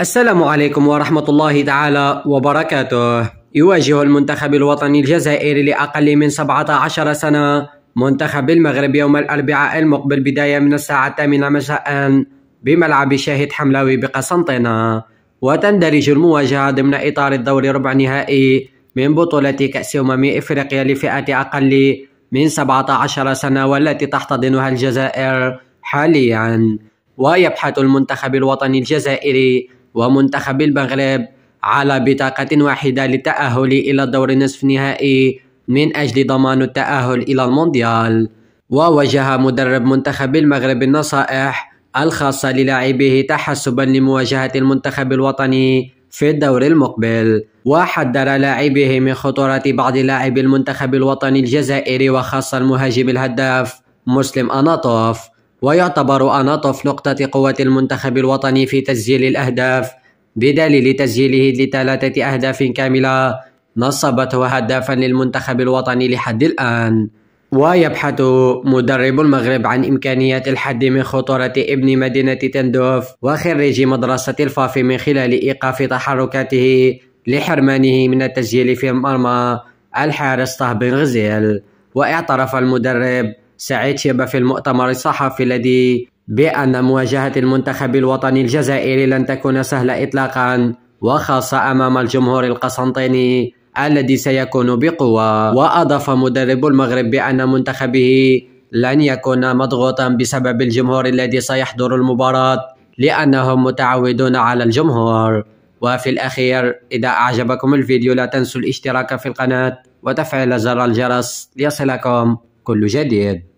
السلام عليكم ورحمة الله تعالى وبركاته يواجه المنتخب الوطني الجزائري لأقل من 17 سنة منتخب المغرب يوم الأربعاء المقبل بداية من الساعة الثامنة مساء بملعب شاهد حملاوي بقسنطينة وتندرج المواجهة ضمن إطار الدور ربع نهائي من بطولة كأس أمم إفريقيا لفئة أقل من 17 سنة والتي تحتضنها الجزائر حاليا ويبحث المنتخب الوطني الجزائري ومنتخب المغرب على بطاقة واحدة للتأهل إلى دور نصف نهائي من أجل ضمان التأهل إلى المونديال ووجه مدرب منتخب المغرب النصائح الخاصة للاعبيه تحسبا لمواجهة المنتخب الوطني في الدور المقبل وحذر لاعبيه من خطورة بعض لاعبي المنتخب الوطني الجزائري وخاصة المهاجم الهداف مسلم أناطوف ويعتبر أناطوف نقطة قوة المنتخب الوطني في تسجيل الأهداف بدليل تسجيله لثلاثة أهداف كاملة نصبته هدافا للمنتخب الوطني لحد الآن ويبحث مدرب المغرب عن إمكانية الحد من خطورة ابن مدينة تندوف وخريج مدرسة الفافي من خلال إيقاف تحركاته لحرمانه من التسجيل في مرمى الحارس طه بن غزيل واعترف المدرب سعيد شيبة في المؤتمر الصحفي الذي بأن مواجهة المنتخب الوطني الجزائري لن تكون سهلة إطلاقا وخاصة أمام الجمهور القسنطيني الذي سيكون بقوة وأضاف مدرب المغرب بأن منتخبه لن يكون مضغوطا بسبب الجمهور الذي سيحضر المباراة لأنهم متعودون على الجمهور وفي الأخير إذا أعجبكم الفيديو لا تنسوا الاشتراك في القناة وتفعيل زر الجرس ليصلكم كل جديد